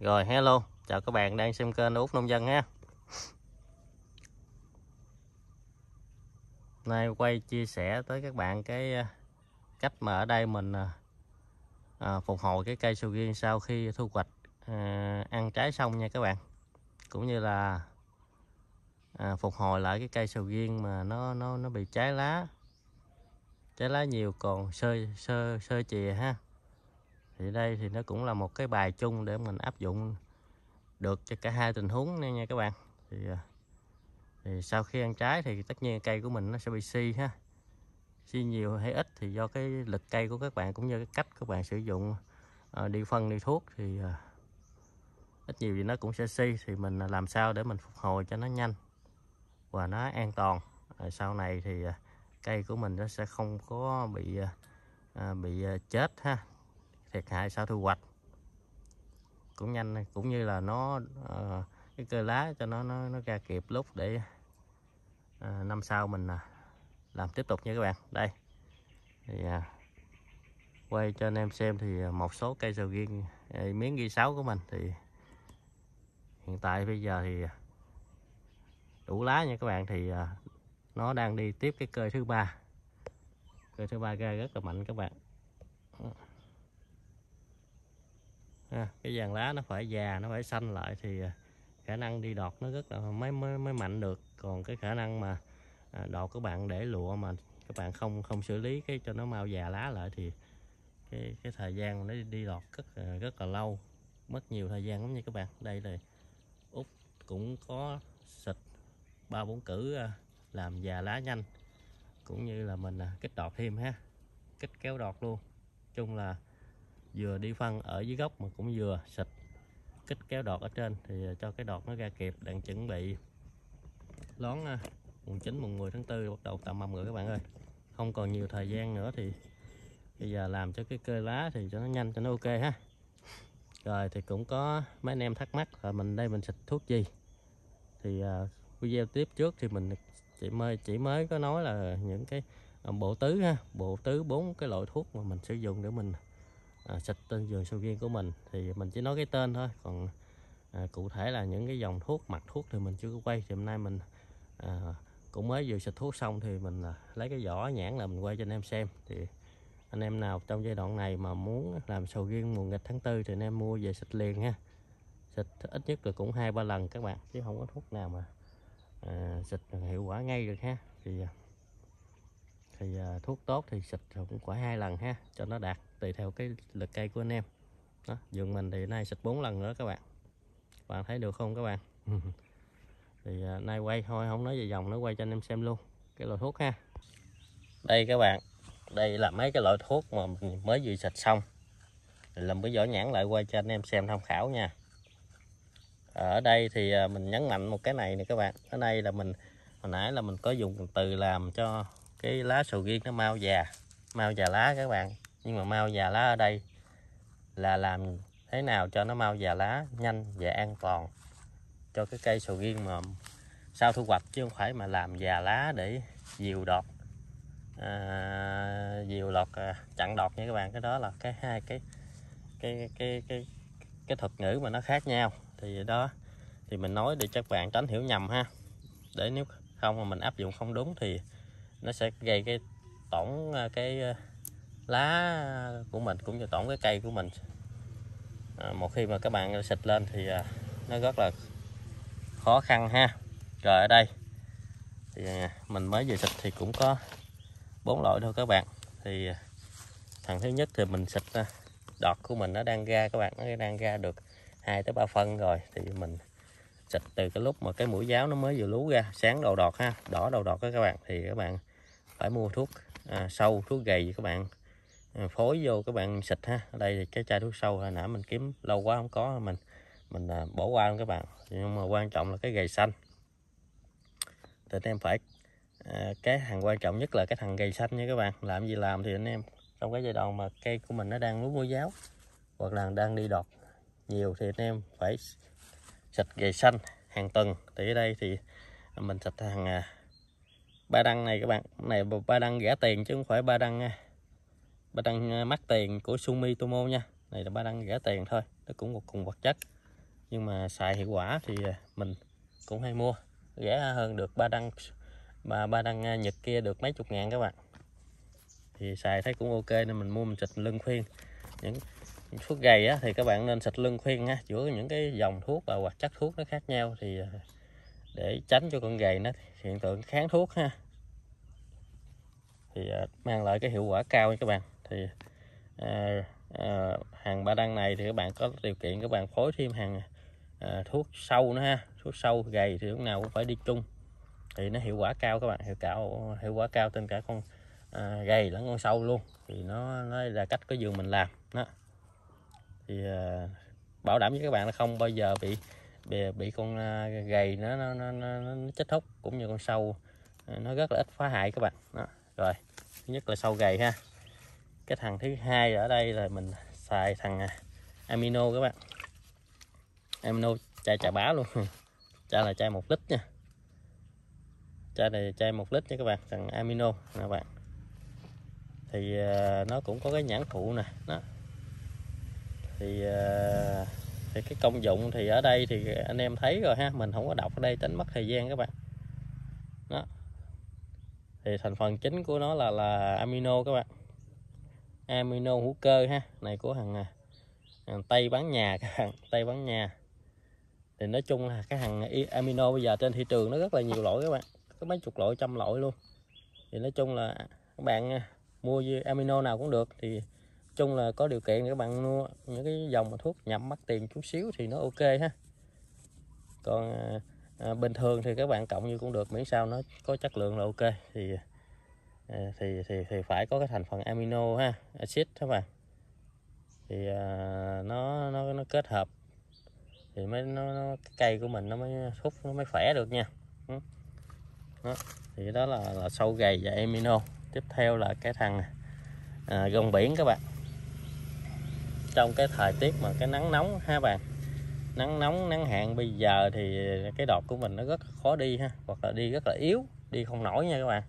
Rồi hello, chào các bạn đang xem kênh Út Nông Dân ha Nay quay chia sẻ tới các bạn cái à, cách mà ở đây mình à, à, phục hồi cái cây sầu riêng sau khi thu hoạch à, ăn trái xong nha các bạn Cũng như là à, phục hồi lại cái cây sầu riêng mà nó nó nó bị trái lá trái lá nhiều còn sơ sơ sơ chìa ha thì đây thì nó cũng là một cái bài chung để mình áp dụng được cho cả hai tình huống nha, nha các bạn thì, à, thì sau khi ăn trái thì tất nhiên cây của mình nó sẽ bị si ha si nhiều hay ít thì do cái lực cây của các bạn cũng như cái cách các bạn sử dụng à, đi phân đi thuốc thì à, ít nhiều gì nó cũng sẽ si thì mình làm sao để mình phục hồi cho nó nhanh và nó an toàn à, sau này thì à, cây của mình nó sẽ không có bị bị chết ha thiệt hại sau thu hoạch cũng nhanh cũng như là nó uh, cái cơ lá cho nó nó, nó ra kịp lúc để uh, năm sau mình uh, làm tiếp tục nha các bạn đây thì uh, quay cho anh em xem thì à, một số cây sầu riêng miếng ghi sáu của mình thì hiện tại bây giờ thì đủ lá nha các bạn thì nó đang đi tiếp cái cây thứ ba cây thứ ba ra rất là mạnh các bạn ừ à, cái vàng lá nó phải già nó phải xanh lại thì à, khả năng đi đọt nó rất là mới mới, mới mạnh được còn cái khả năng mà à, đọt các bạn để lụa mà các bạn không không xử lý cái cho nó mau già lá lại thì cái cái thời gian nó đi đọt rất rất là lâu mất nhiều thời gian lắm nha các bạn đây là út cũng có xịt ba bốn cử à, làm già lá nhanh cũng như là mình kích đọt thêm ha kích kéo đọt luôn chung là vừa đi phân ở dưới gốc mà cũng vừa xịt kích kéo đọt ở trên thì ờ, cho cái đọt nó ra kịp đang chuẩn bị lón ờ, mùng 9 mùng 10 tháng 4 bắt đầu tạo mầm rồi các bạn ơi không còn nhiều thời gian nữa thì bây giờ làm cho cái cây lá thì cho nó nhanh cho nó ok ha rồi thì cũng có mấy anh em thắc mắc là mình đây mình xịt thuốc gì thì uh, video tiếp trước thì mình chỉ mới chỉ mới có nói là những cái bộ tứ ha bộ tứ bốn cái loại thuốc mà mình sử dụng để mình à, xịt trên vườn sầu riêng của mình thì mình chỉ nói cái tên thôi còn à, cụ thể là những cái dòng thuốc mặt thuốc thì mình chưa có quay thì hôm nay mình à, cũng mới vừa xịt thuốc xong thì mình à, lấy cái vỏ nhãn là mình quay cho anh em xem thì anh em nào trong giai đoạn này mà muốn làm sầu riêng mùa nghịch tháng tư thì anh em mua về xịt liền ha xịt ít nhất là cũng hai ba lần các bạn chứ không có thuốc nào mà à, xịt hiệu quả ngay được ha thì à, thì à, thuốc tốt thì xịt cũng khoảng hai lần ha cho nó đạt tùy theo cái lực cây của anh em đó vườn mình thì nay xịt 4 lần nữa các bạn bạn thấy được không các bạn thì à, nay quay thôi không nói về dòng nó quay cho anh em xem luôn cái loại thuốc ha đây các bạn đây là mấy cái loại thuốc mà mình mới vừa xịt xong thì làm cái vỏ nhãn lại quay cho anh em xem tham khảo nha ở đây thì à, mình nhấn mạnh một cái này nè các bạn ở đây là mình hồi nãy là mình có dùng từ làm cho cái lá sầu riêng nó mau già mau già lá các bạn nhưng mà mau già lá ở đây là làm thế nào cho nó mau già lá nhanh và an toàn cho cái cây sầu riêng mà sau thu hoạch chứ không phải mà làm già lá để dìu đọt à, dìu lọt à, chặn đọt nha các bạn cái đó là cái hai cái cái cái cái cái thuật ngữ mà nó khác nhau thì đó thì mình nói để cho các bạn tránh hiểu nhầm ha để nếu không mà mình áp dụng không đúng thì nó sẽ gây cái tổng à, cái à, lá của mình cũng như tổng cái cây của mình à, một khi mà các bạn xịt lên thì à, nó rất là khó khăn ha rồi ở đây thì mình mới vừa xịt thì cũng có bốn loại thôi các bạn thì thằng thứ nhất thì mình xịt đọt của mình nó đang ra các bạn nó đang ra được 2 tới ba phân rồi thì mình xịt từ cái lúc mà cái mũi giáo nó mới vừa lú ra sáng đầu đọt ha đỏ đầu đọt các bạn thì các bạn phải mua thuốc à, sâu thuốc gầy các bạn à, phối vô các bạn xịt ha ở đây thì cái chai thuốc sâu hồi nãy mình kiếm lâu quá không có mình mình à, bỏ qua luôn các bạn nhưng mà quan trọng là cái gầy xanh thì anh em phải à, cái hàng quan trọng nhất là cái thằng gầy xanh nha các bạn làm gì làm thì anh em trong cái giai đoạn mà cây của mình nó đang lúa mưa giáo hoặc là đang đi đọt nhiều thì anh em phải xịt gầy xanh hàng tuần thì ở đây thì mình xịt hàng à, ba đăng này các bạn này ba đăng rẻ tiền chứ không phải ba đăng à, ba đăng à, mắc tiền của Sumi Tomo nha này là ba đăng rẻ tiền thôi nó cũng một cùng vật chất nhưng mà xài hiệu quả thì à, mình cũng hay mua rẻ hơn được ba đăng ba ba đăng Nhật kia được mấy chục ngàn các bạn thì xài thấy cũng ok nên mình mua mình xịt lưng khuyên những thuốc gầy á, thì các bạn nên xịt lưng khuyên nha giữa những cái dòng thuốc và hoạt chất thuốc nó khác nhau thì để tránh cho con gầy nó hiện tượng kháng thuốc ha thì à, mang lại cái hiệu quả cao nha các bạn thì à, à, hàng ba đăng này thì các bạn có điều kiện các bạn phối thêm hàng à, thuốc sâu nữa ha thuốc sâu gầy thì lúc nào cũng phải đi chung thì nó hiệu quả cao các bạn hiệu cao hiệu quả cao trên cả con à, gầy lẫn con sâu luôn thì nó nó là cách cái giường mình làm đó thì à, bảo đảm với các bạn là không bao giờ bị bị, bị con à, gầy nó nó, nó, nó nó chết hút cũng như con sâu ờ, nó rất là ít phá hại các bạn đó. rồi thứ nhất là sâu gầy ha cái thằng thứ hai ở đây là mình xài thằng à, amino các bạn amino chai trà bá luôn chai là chai một lít nha chai này chai một lít nha các bạn thằng amino nè các bạn thì à, nó cũng có cái nhãn phụ nè đó thì thì cái công dụng thì ở đây thì anh em thấy rồi ha mình không có đọc ở đây tránh mất thời gian các bạn đó thì thành phần chính của nó là là amino các bạn amino hữu cơ ha này của thằng à, hàng tây bán nhà các bạn tây bán nhà thì nói chung là cái thằng amino bây giờ trên thị trường nó rất là nhiều loại các bạn có mấy chục loại trăm loại luôn thì nói chung là các bạn à, mua amino nào cũng được thì chung là có điều kiện để các bạn mua những cái dòng thuốc nhậm mắc tiền chút xíu thì nó ok ha còn à, à, bình thường thì các bạn cộng như cũng được miễn sao nó có chất lượng là ok thì à, thì thì thì phải có cái thành phần amino ha axit các bạn thì à, nó nó nó kết hợp thì mới nó, nó cái cây của mình nó mới thúc nó mới khỏe được nha ừ. đó. thì đó là, là sâu gầy và amino tiếp theo là cái thằng à, gông biển các bạn trong cái thời tiết mà cái nắng nóng ha bạn nắng nóng nắng hạn bây giờ thì cái đọt của mình nó rất khó đi ha hoặc là đi rất là yếu đi không nổi nha các bạn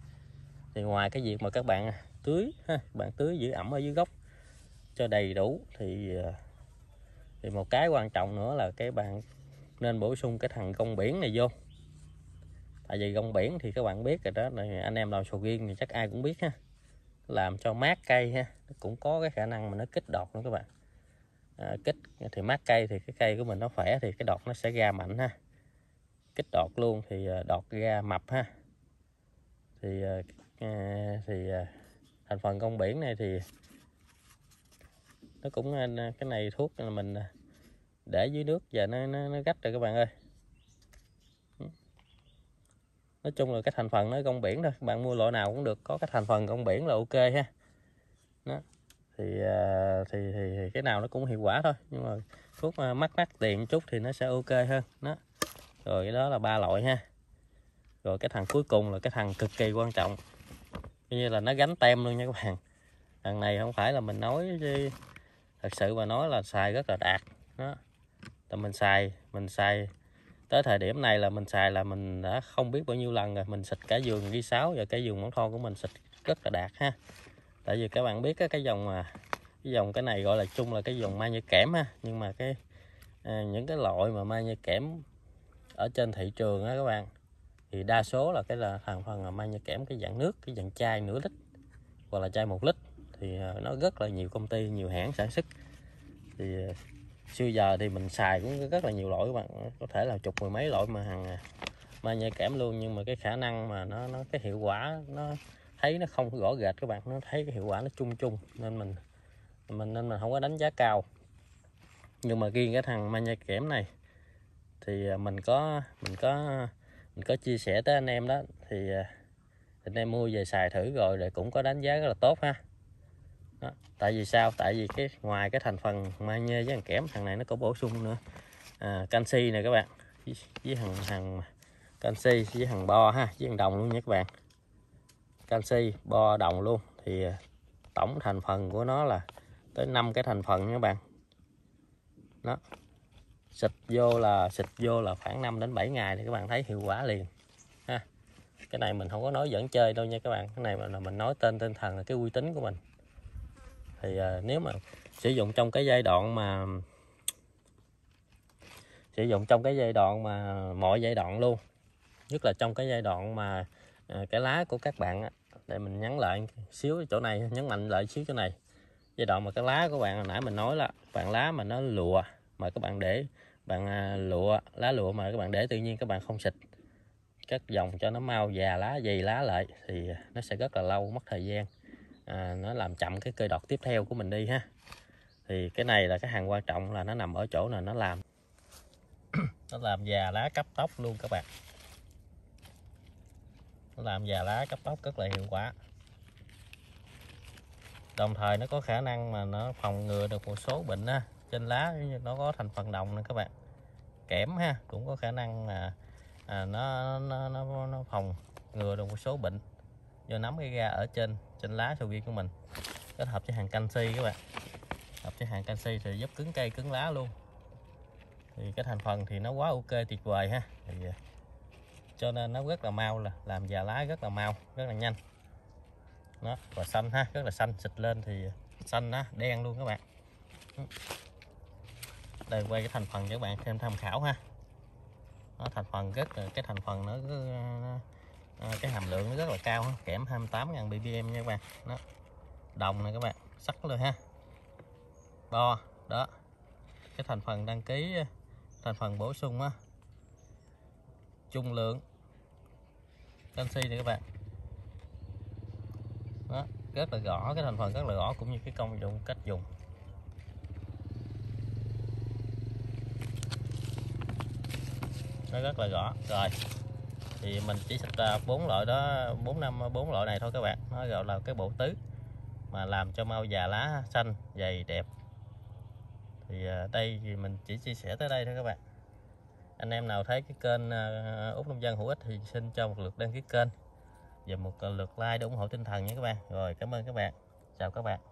thì ngoài cái việc mà các bạn tưới ha bạn tưới giữ ẩm ở dưới gốc cho đầy đủ thì ờ, thì một cái quan trọng nữa là cái bạn nên bổ sung cái thằng công biển này vô tại vì gông biển thì các bạn biết rồi đó là anh em làm sầu riêng thì chắc ai cũng biết ha làm cho mát cây ha cũng có cái khả năng mà nó kích đọt nữa các bạn À, kích thì mát cây thì cái cây của mình nó khỏe thì cái đọt nó sẽ ra mạnh ha kích đọt luôn thì à, đọt ra mập ha thì à, thì thành phần công biển này thì nó cũng cái này thuốc là mình để dưới nước và nó nó, nó gách rồi các bạn ơi ừ. nói chung là cái thành phần nó công biển thôi bạn mua loại nào cũng được có cái thành phần công biển là ok ha đó thì, à, thì thì thì cái nào nó cũng hiệu quả thôi nhưng mà thuốc à, mắc mắc tiền chút thì nó sẽ ok hơn đó rồi cái đó là ba loại ha rồi cái thằng cuối cùng là cái thằng cực kỳ quan trọng như là nó gánh tem luôn nha các bạn thằng này không phải là mình nói chứ thật sự mà nói là xài rất là đạt đó là mình xài mình xài tới thời điểm này là mình xài là mình đã không biết bao nhiêu lần rồi mình xịt cả giường ghi sáu và cái giường món thon của mình xịt rất là đạt ha tại vì các bạn biết cái cái dòng mà cái dòng cái này gọi là chung là cái dòng mai như kẽm ha nhưng mà cái à, những cái loại mà mai như kẽm ở trên thị trường á các bạn thì đa số là cái là hàng phần là mai như kẽm cái dạng nước cái dạng chai nửa lít hoặc là chai một lít thì à, nó rất là nhiều công ty nhiều hãng sản xuất thì à, xưa giờ thì mình xài cũng rất là nhiều loại các bạn có thể là chục mười mấy loại mà hàng à, mai nhai kẽm luôn nhưng mà cái khả năng mà nó nó cái hiệu quả nó thấy nó không rõ rệt các bạn nó thấy cái hiệu quả nó chung chung nên mình mình nên mình không có đánh giá cao nhưng mà riêng cái thằng ma nhai kẽm này thì à, mình có mình có mình có chia sẻ tới anh em đó thì à, anh em mua về xài thử rồi rồi cũng có đánh giá rất là tốt ha đó. tại vì sao tại vì cái ngoài cái thành phần magie với thằng kẽm thằng này nó có bổ sung nữa à, canxi nè các bạn với, với thằng thằng canxi với thằng bo ha với thằng đồng luôn nha các bạn canxi bo đồng luôn thì à, tổng thành phần của nó là tới 5 cái thành phần các bạn nó xịt vô là xịt vô là khoảng 5 đến 7 ngày thì các bạn thấy hiệu quả liền ha cái này mình không có nói dẫn chơi đâu nha các bạn cái này là mình nói tên tinh thần là cái uy tín của mình thì à, nếu mà sử dụng trong cái giai đoạn mà sử dụng trong cái giai đoạn mà mọi giai đoạn luôn nhất là trong cái giai đoạn mà À, cái lá của các bạn để mình nhắn lại xíu chỗ này nhấn mạnh lại xíu chỗ này giai đoạn mà cái lá của bạn hồi nãy mình nói là bạn lá mà nó lụa mà các bạn để bạn à, lụa lá lụa mà các bạn để tự nhiên các bạn không xịt các dòng cho nó mau già lá dày lá lại thì nó sẽ rất là lâu mất thời gian à, nó làm chậm cái cây đọt tiếp theo của mình đi ha thì cái này là cái hàng quan trọng là nó nằm ở chỗ là nó làm nó làm già lá cấp tóc luôn các bạn nó làm già lá cấp tóc rất là hiệu quả đồng thời nó có khả năng mà nó phòng ngừa được một số bệnh ha. trên lá như nó có thành phần đồng nữa các bạn kẽm ha cũng có khả năng là à, nó, nó, nó nó phòng ngừa được một số bệnh do nấm gây ra ở trên trên lá sầu riêng của mình kết hợp với hàng canxi các bạn hợp với hàng canxi thì giúp cứng cây cứng lá luôn thì cái thành phần thì nó quá ok tuyệt vời ha thì à, cho nên nó rất là mau là làm già lá rất là mau rất là nhanh nó và xanh ha rất là xanh xịt lên thì xanh nó đen luôn các bạn ừ. đây quay cái thành phần cho các bạn thêm tham khảo ha nó thành phần rất là cái thành phần nó, nó, nó cái hàm lượng nó rất là cao ha. kẽm 28.000 ppm nha các bạn nó đồng này các bạn sắc luôn ha đo đó cái thành phần đăng ký thành phần bổ sung á chung lượng canxi này các bạn đó, rất là rõ cái thành phần rất là rõ cũng như cái công dụng cách dùng nó rất là rõ rồi thì mình chỉ xịt à, bốn loại đó bốn năm bốn loại này thôi các bạn nó gọi là cái bộ tứ mà làm cho mau già lá xanh dày đẹp thì à, đây thì mình chỉ chia sẻ tới đây thôi các bạn anh em nào thấy cái kênh à, út nông dân hữu ích thì xin cho một lượt đăng ký kênh và một à, lượt like để ủng hộ tinh thần nha các bạn rồi cảm ơn các bạn chào các bạn